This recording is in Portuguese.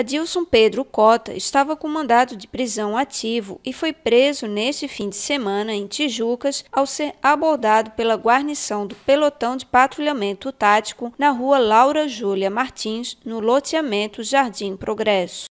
Adilson Pedro Cota estava com mandado de prisão ativo e foi preso neste fim de semana em Tijucas ao ser abordado pela guarnição do pelotão de patrulhamento tático na rua Laura Júlia Martins, no loteamento Jardim Progresso.